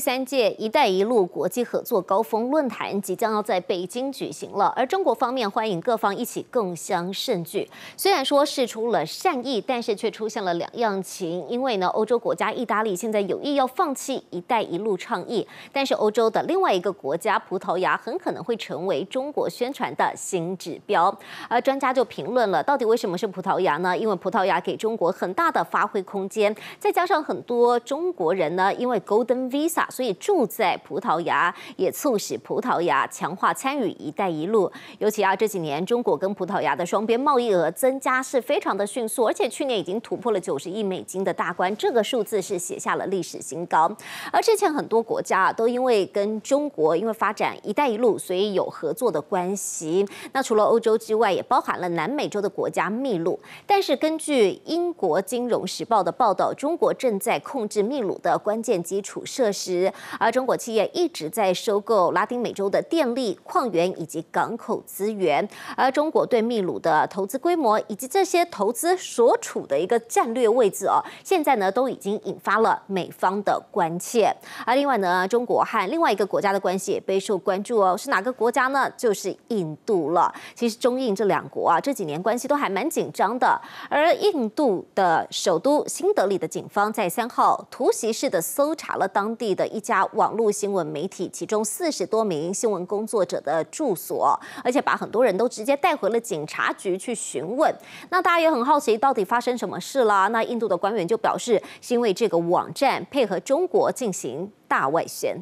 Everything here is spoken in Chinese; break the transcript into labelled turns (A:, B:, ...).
A: 第三届“一带一路”国际合作高峰论坛即将要在北京举行了，而中国方面欢迎各方一起共襄盛举。虽然说试出了善意，但是却出现了两样情，因为呢，欧洲国家意大利现在有意要放弃“一带一路”倡议，但是欧洲的另外一个国家葡萄牙很可能会成为中国宣传的新指标。而专家就评论了，到底为什么是葡萄牙呢？因为葡萄牙给中国很大的发挥空间，再加上很多中国人呢，因为 Golden Visa。所以住在葡萄牙也促使葡萄牙强化参与“一带一路”，尤其啊这几年中国跟葡萄牙的双边贸易额增加是非常的迅速，而且去年已经突破了九十亿美金的大关，这个数字是写下了历史新高。而之前很多国家啊都因为跟中国因为发展“一带一路”所以有合作的关系。那除了欧洲之外，也包含了南美洲的国家秘鲁。但是根据英国金融时报的报道，中国正在控制秘鲁的关键基础设施。而中国企业一直在收购拉丁美洲的电力、矿源以及港口资源，而中国对秘鲁的投资规模以及这些投资所处的一个战略位置哦，现在呢都已经引发了美方的关切。而另外呢，中国和另外一个国家的关系也备受关注哦，是哪个国家呢？就是印度了。其实中印这两国啊，这几年关系都还蛮紧张的。而印度的首都新德里的警方在三号突袭式的搜查了当地。的一家网络新闻媒体，其中四十多名新闻工作者的住所，而且把很多人都直接带回了警察局去询问。那大家也很好奇，到底发生什么事了？那印度的官员就表示，是因为这个网站配合中国进行大外宣。